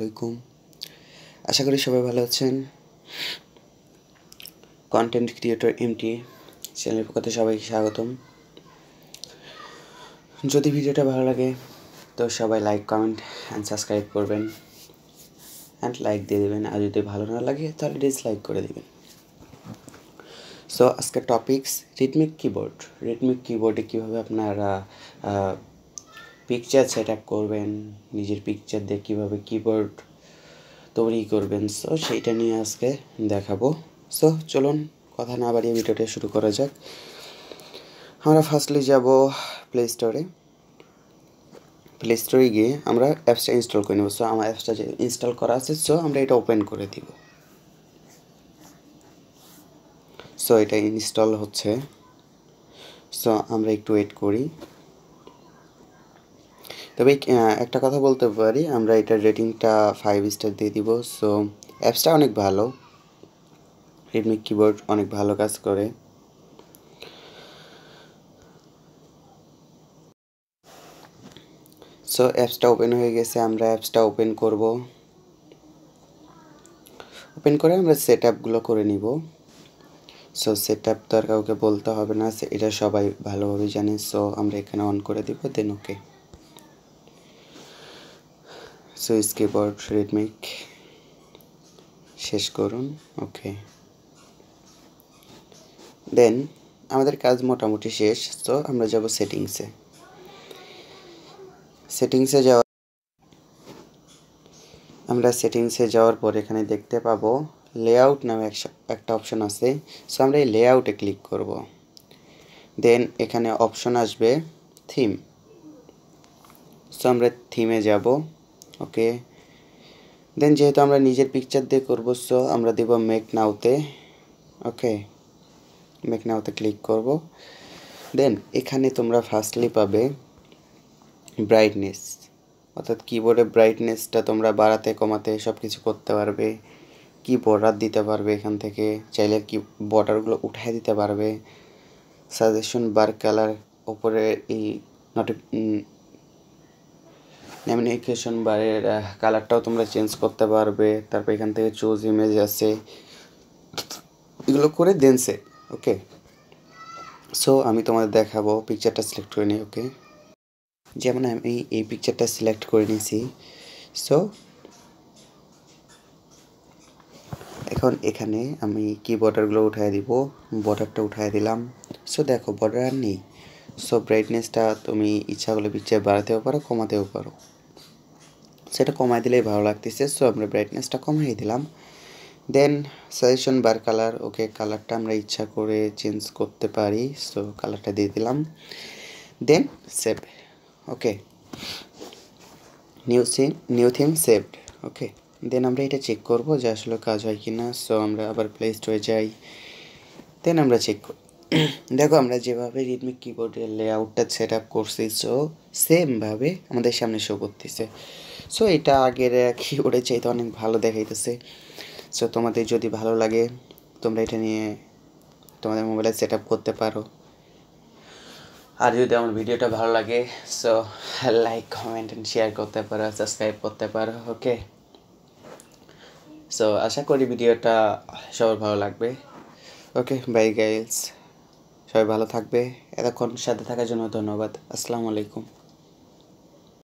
আসসালামাইকুম আশা করি সবাই ভালো আছেন কন্টেন্ট ক্রিয়েটর এমটি চ্যানেলের পক্ষ থেকে সবাইকে স্বাগতম যদি ভিডিওটা ভালো লাগে তো সবাই লাইক কমেন্ট অ্যান্ড সাবস্ক্রাইব করবেন অ্যান্ড লাইক দিয়ে দেবেন আর যদি ভালো না লাগে তাহলে ডিসলাইক করে দেবেন সো আজকে টপিকস রিদমিক কিবোর্ড রিদমিক কিবোর্ডে কীভাবে আপনারা পিকচার সেট করবেন নিজের পিকচার দিয়ে কীভাবে কিবোর্ড তৈরি করবেন সো সেইটা নিয়ে আজকে দেখাবো সো চলুন কথা না বাড়িয়ে ভিডিওটা শুরু করা যাক আমরা ফার্স্টলি যাব প্লে স্টোরে প্লে স্টোরে গিয়ে আমরা অ্যাপসটা ইনস্টল করে নেব সো আমার অ্যাপসটা যে ইনস্টল করা আছে সো আমরা এটা ওপেন করে দিব সো এটা ইনস্টল হচ্ছে সো আমরা একটু ওয়েট করি তবে একটা কথা বলতে পারি আমরা এটার রেটিংটা ফাইভ স্টার দিয়ে দিব সো অ্যাপসটা অনেক ভালো রেডমি কিবোর্ড অনেক ভালো কাজ করে সো অ্যাপসটা ওপেন হয়ে গেছে আমরা অ্যাপসটা ওপেন করব ওপেন করে আমরা সেট আপগুলো করে নিব সো সেট আপ তো আর কাউকে বলতে হবে না এটা সবাই ভালোভাবে জানে সো আমরা এখানে অন করে দিব দেন ওকে সো স্কেপড রিদমিক শেষ করুন ওকে দেন আমাদের কাজ মোটামুটি শেষ তো আমরা যাব সেটিংসে সেটিংসে যাওয়া আমরা সেটিংসে যাওয়ার পর এখানে দেখতে পাবো লেআউট নামে একটা অপশন আছে সো আমরা এই লেআউটে ক্লিক করব দেন এখানে অপশন আসবে থিম সো আমরা থিমে যাব ওকে দেন যেহেতু আমরা নিজের পিকচার দিয়ে করবো সো আমরা দেব মেক নাওতে ওকে মেক নাওতে ক্লিক করব দেন এখানে তোমরা ফার্স্টলি পাবে ব্রাইটনেস অর্থাৎ কিবোর্ডে ব্রাইটনেসটা তোমরা বাড়াতে কমাতে সব কিছু করতে পারবে কি বর্ডার দিতে পারবে এখান থেকে চাইলে কি বর্ডারগুলো উঠাই দিতে পারবে সাজেশন বার কালার ওপরে এই নটি ন্যামিনেশন বারের কালারটাও তোমরা চেঞ্জ করতে পারবে তারপর এখান থেকে চুজ ইমেজ আছে এগুলো করে দেন ওকে সো আমি তোমাদের দেখাবো পিকচারটা সিলেক্ট করে নিই ওকে যেমন আমি এই পিকচারটা সিলেক্ট করে নিয়েছি সো এখন এখানে আমি কি বর্ডারগুলো উঠাই দিব বর্ডারটা উঠাই দিলাম সো দেখো বর্ডার আর নেই সো ব্রাইটনেসটা তুমি ইচ্ছা করলে পিকচার বাড়াতেও পারো কমাতেও পারো সেটা কমাই দিলেই ভালো লাগতেছে সো আমরা ব্রাইটনেসটা কমিয়ে দিলাম দেন সাজেশন বার কালার ওকে কালারটা আমরা ইচ্ছা করে চেঞ্জ করতে পারি সো কালারটা দিয়ে দিলাম then save okay new theme new theme saved okay then আমরা এটা চেক করবো যে আসলে কাজ হয় কি না সো আমরা আবার প্লে স্টোরে যাই দেন আমরা চেক করি দেখো আমরা যেভাবে রিডমি কিবোর্ডের লেআউটটা সেট আপ করছি সো সেমভাবে আমাদের সামনে শো করতেছে সো এটা আগের কিবোর্ডের চাইতে অনেক ভালো দেখাইতেছে সো তোমাদের যদি ভালো লাগে তোমরা এটা নিয়ে তোমাদের মোবাইলে সেট আপ করতে পারো আর যদি আমার ভিডিওটা ভালো লাগে so like comment and share করতে পারো সাবস্ক্রাইব করতে পারো ওকে সো আশা করি ভিডিওটা সবার ভালো লাগবে ওকে বাই গাইলস সবাই ভালো থাকবে এতক্ষণ সাথে থাকার জন্য ধন্যবাদ আসসালামু আলাইকুম